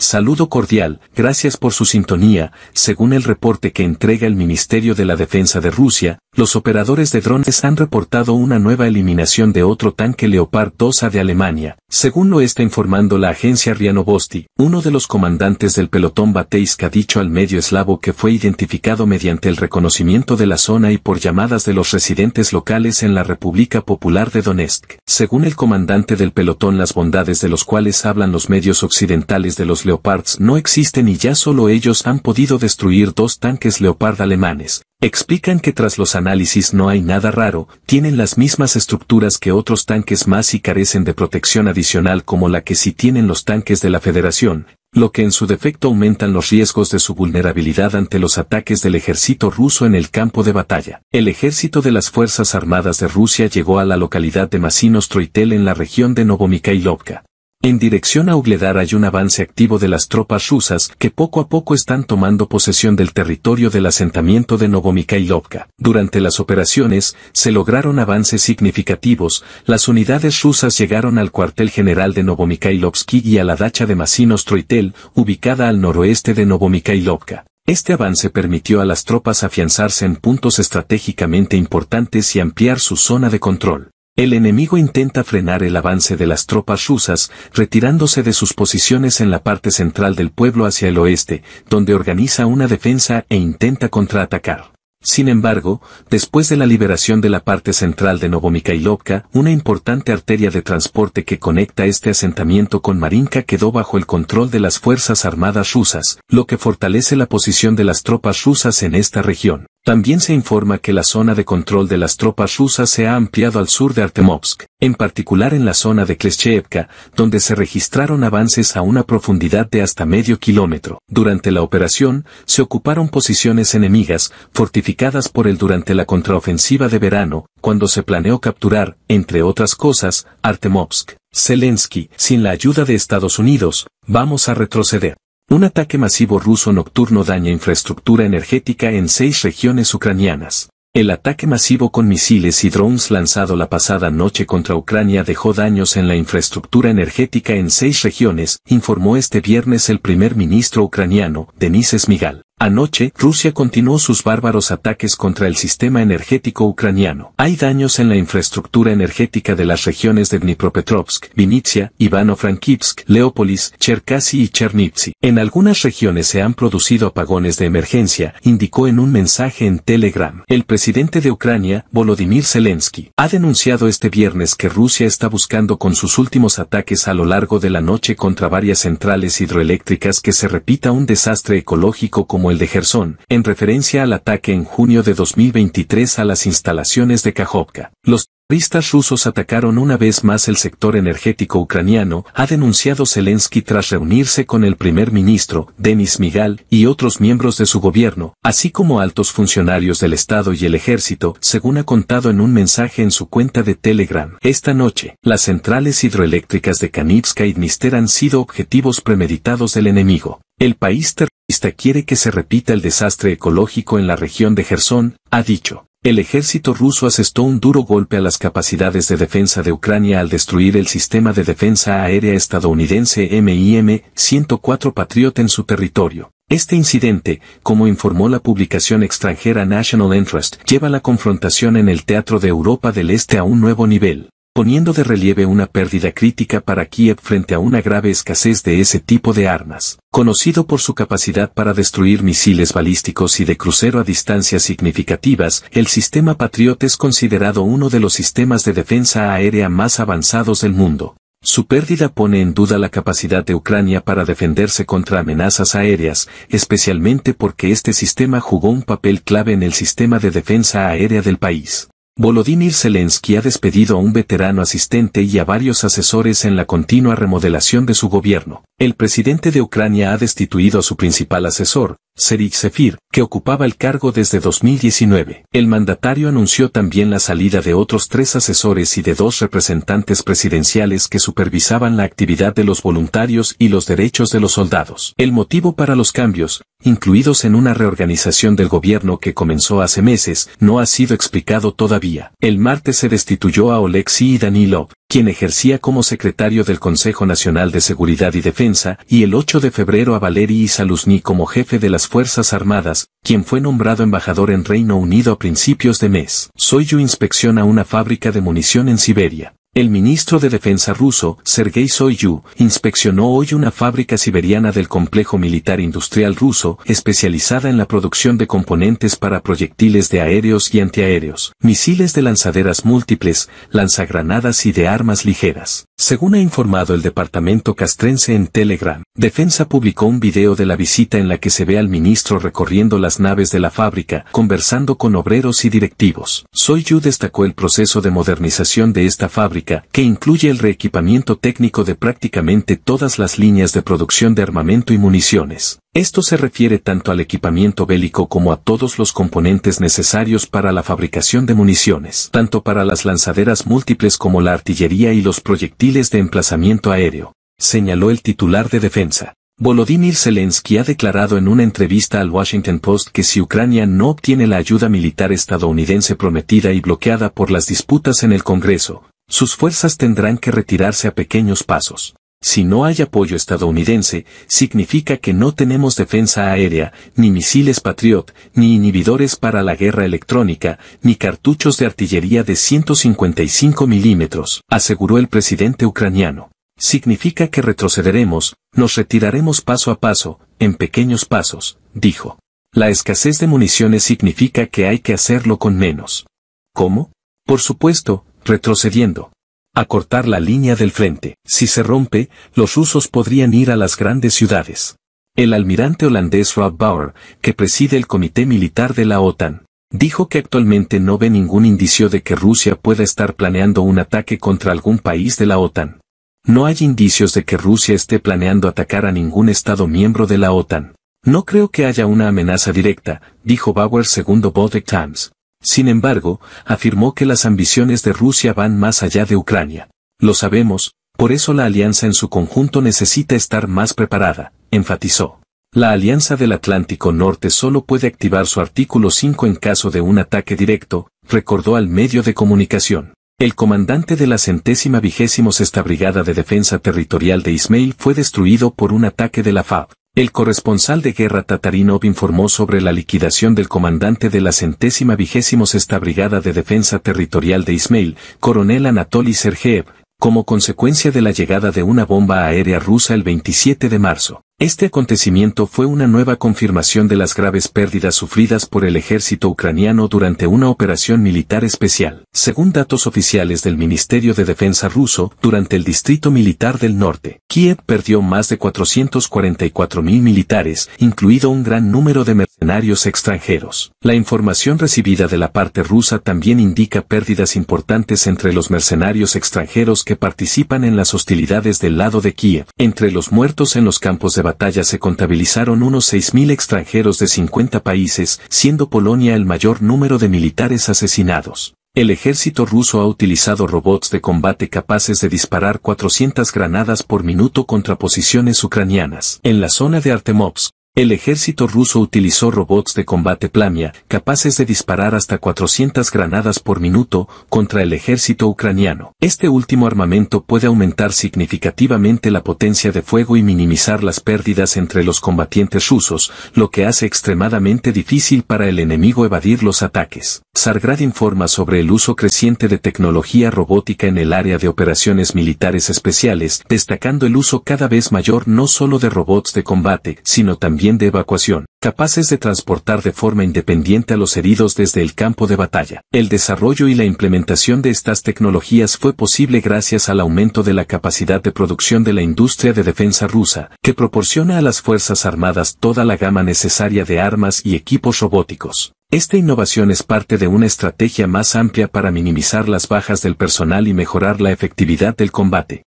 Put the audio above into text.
Saludo cordial, gracias por su sintonía. Según el reporte que entrega el Ministerio de la Defensa de Rusia, los operadores de drones han reportado una nueva eliminación de otro tanque Leopard 2A de Alemania, según lo está informando la agencia Rianovosti, uno de los comandantes del pelotón Bateisk ha dicho al medio eslavo que fue identificado mediante el reconocimiento de la zona y por llamadas de los residentes locales en la República Popular de Donetsk. Según el comandante del pelotón las bondades de los cuales hablan los medios occidentales de los Leopards no existen y ya solo ellos han podido destruir dos tanques Leopard alemanes. Explican que tras los análisis no hay nada raro, tienen las mismas estructuras que otros tanques más y carecen de protección adicional como la que sí tienen los tanques de la Federación, lo que en su defecto aumentan los riesgos de su vulnerabilidad ante los ataques del ejército ruso en el campo de batalla. El ejército de las Fuerzas Armadas de Rusia llegó a la localidad de Masino en la región de Novomikhailovka. En dirección a Ugledar hay un avance activo de las tropas rusas que poco a poco están tomando posesión del territorio del asentamiento de Novomikhailovka. Durante las operaciones, se lograron avances significativos, las unidades rusas llegaron al cuartel general de Novomikhailovsky y a la dacha de Masinos Troitel, ubicada al noroeste de Novomikhailovka. Este avance permitió a las tropas afianzarse en puntos estratégicamente importantes y ampliar su zona de control. El enemigo intenta frenar el avance de las tropas rusas, retirándose de sus posiciones en la parte central del pueblo hacia el oeste, donde organiza una defensa e intenta contraatacar. Sin embargo, después de la liberación de la parte central de Novomikailovka, una importante arteria de transporte que conecta este asentamiento con Marinka quedó bajo el control de las Fuerzas Armadas rusas, lo que fortalece la posición de las tropas rusas en esta región. También se informa que la zona de control de las tropas rusas se ha ampliado al sur de Artemovsk, en particular en la zona de Kleschevka, donde se registraron avances a una profundidad de hasta medio kilómetro. Durante la operación, se ocuparon posiciones enemigas, fortificadas por él durante la contraofensiva de verano, cuando se planeó capturar, entre otras cosas, Artemovsk. Zelensky, sin la ayuda de Estados Unidos, vamos a retroceder. Un ataque masivo ruso nocturno daña infraestructura energética en seis regiones ucranianas. El ataque masivo con misiles y drones lanzado la pasada noche contra Ucrania dejó daños en la infraestructura energética en seis regiones, informó este viernes el primer ministro ucraniano, Denis Smigal. Anoche, Rusia continuó sus bárbaros ataques contra el sistema energético ucraniano. Hay daños en la infraestructura energética de las regiones de Dnipropetrovsk, Vinitsia, Ivano-Frankivsk, Leópolis, Cherkasy y Chernivtsi. En algunas regiones se han producido apagones de emergencia, indicó en un mensaje en Telegram. El presidente de Ucrania, Volodymyr Zelensky, ha denunciado este viernes que Rusia está buscando con sus últimos ataques a lo largo de la noche contra varias centrales hidroeléctricas que se repita un desastre ecológico como el de Gerson, en referencia al ataque en junio de 2023 a las instalaciones de Kajovka. Los Terroristas rusos atacaron una vez más el sector energético ucraniano, ha denunciado Zelensky tras reunirse con el primer ministro, Denis Migal, y otros miembros de su gobierno, así como altos funcionarios del Estado y el ejército, según ha contado en un mensaje en su cuenta de Telegram. Esta noche, las centrales hidroeléctricas de Kanivska y Dnister han sido objetivos premeditados del enemigo. El país terrorista quiere que se repita el desastre ecológico en la región de Gerson, ha dicho. El ejército ruso asestó un duro golpe a las capacidades de defensa de Ucrania al destruir el sistema de defensa aérea estadounidense MIM-104 Patriot en su territorio. Este incidente, como informó la publicación extranjera National Interest, lleva la confrontación en el Teatro de Europa del Este a un nuevo nivel poniendo de relieve una pérdida crítica para Kiev frente a una grave escasez de ese tipo de armas, conocido por su capacidad para destruir misiles balísticos y de crucero a distancias significativas, el sistema Patriot es considerado uno de los sistemas de defensa aérea más avanzados del mundo. Su pérdida pone en duda la capacidad de Ucrania para defenderse contra amenazas aéreas, especialmente porque este sistema jugó un papel clave en el sistema de defensa aérea del país. Volodymyr Zelensky ha despedido a un veterano asistente y a varios asesores en la continua remodelación de su gobierno. El presidente de Ucrania ha destituido a su principal asesor, Serik Sefir, que ocupaba el cargo desde 2019. El mandatario anunció también la salida de otros tres asesores y de dos representantes presidenciales que supervisaban la actividad de los voluntarios y los derechos de los soldados. El motivo para los cambios, incluidos en una reorganización del gobierno que comenzó hace meses, no ha sido explicado todavía. El martes se destituyó a y Danilov, quien ejercía como secretario del Consejo Nacional de Seguridad y Defensa, y el 8 de febrero a Valery Saluzni como jefe de las Fuerzas Armadas, quien fue nombrado embajador en Reino Unido a principios de mes. Soy yo inspección a una fábrica de munición en Siberia. El ministro de Defensa ruso, Sergei Soyu, inspeccionó hoy una fábrica siberiana del complejo militar industrial ruso, especializada en la producción de componentes para proyectiles de aéreos y antiaéreos, misiles de lanzaderas múltiples, lanzagranadas y de armas ligeras. Según ha informado el departamento castrense en Telegram, Defensa publicó un video de la visita en la que se ve al ministro recorriendo las naves de la fábrica, conversando con obreros y directivos. Soyu destacó el proceso de modernización de esta fábrica que incluye el reequipamiento técnico de prácticamente todas las líneas de producción de armamento y municiones. Esto se refiere tanto al equipamiento bélico como a todos los componentes necesarios para la fabricación de municiones, tanto para las lanzaderas múltiples como la artillería y los proyectiles de emplazamiento aéreo, señaló el titular de defensa. Volodymyr Zelensky ha declarado en una entrevista al Washington Post que si Ucrania no obtiene la ayuda militar estadounidense prometida y bloqueada por las disputas en el Congreso, sus fuerzas tendrán que retirarse a pequeños pasos. Si no hay apoyo estadounidense, significa que no tenemos defensa aérea, ni misiles Patriot, ni inhibidores para la guerra electrónica, ni cartuchos de artillería de 155 milímetros, aseguró el presidente ucraniano. Significa que retrocederemos, nos retiraremos paso a paso, en pequeños pasos, dijo. La escasez de municiones significa que hay que hacerlo con menos. ¿Cómo? Por supuesto, retrocediendo. a cortar la línea del frente. Si se rompe, los rusos podrían ir a las grandes ciudades. El almirante holandés Rob Bauer, que preside el Comité Militar de la OTAN, dijo que actualmente no ve ningún indicio de que Rusia pueda estar planeando un ataque contra algún país de la OTAN. No hay indicios de que Rusia esté planeando atacar a ningún Estado miembro de la OTAN. No creo que haya una amenaza directa, dijo Bauer segundo Baltic Times. Sin embargo, afirmó que las ambiciones de Rusia van más allá de Ucrania. Lo sabemos, por eso la alianza en su conjunto necesita estar más preparada, enfatizó. La Alianza del Atlántico Norte solo puede activar su artículo 5 en caso de un ataque directo, recordó al medio de comunicación. El comandante de la centésima vigésimo Brigada de Defensa Territorial de Ismail fue destruido por un ataque de la FAB. El corresponsal de guerra Tatarinov informó sobre la liquidación del comandante de la centésima vigésimo Brigada de Defensa Territorial de Ismail, coronel Anatoly Sergeev, como consecuencia de la llegada de una bomba aérea rusa el 27 de marzo. Este acontecimiento fue una nueva confirmación de las graves pérdidas sufridas por el ejército ucraniano durante una operación militar especial según datos oficiales del Ministerio de Defensa ruso, durante el Distrito Militar del Norte, Kiev perdió más de 444.000 militares, incluido un gran número de mercenarios extranjeros. La información recibida de la parte rusa también indica pérdidas importantes entre los mercenarios extranjeros que participan en las hostilidades del lado de Kiev. Entre los muertos en los campos de batalla se contabilizaron unos mil extranjeros de 50 países, siendo Polonia el mayor número de militares asesinados. El ejército ruso ha utilizado robots de combate capaces de disparar 400 granadas por minuto contra posiciones ucranianas. En la zona de Artemovsk, el ejército ruso utilizó robots de combate Plamia, capaces de disparar hasta 400 granadas por minuto, contra el ejército ucraniano. Este último armamento puede aumentar significativamente la potencia de fuego y minimizar las pérdidas entre los combatientes rusos, lo que hace extremadamente difícil para el enemigo evadir los ataques. Sargrad informa sobre el uso creciente de tecnología robótica en el área de operaciones militares especiales, destacando el uso cada vez mayor no solo de robots de combate, sino también de evacuación, capaces de transportar de forma independiente a los heridos desde el campo de batalla. El desarrollo y la implementación de estas tecnologías fue posible gracias al aumento de la capacidad de producción de la industria de defensa rusa, que proporciona a las Fuerzas Armadas toda la gama necesaria de armas y equipos robóticos. Esta innovación es parte de una estrategia más amplia para minimizar las bajas del personal y mejorar la efectividad del combate.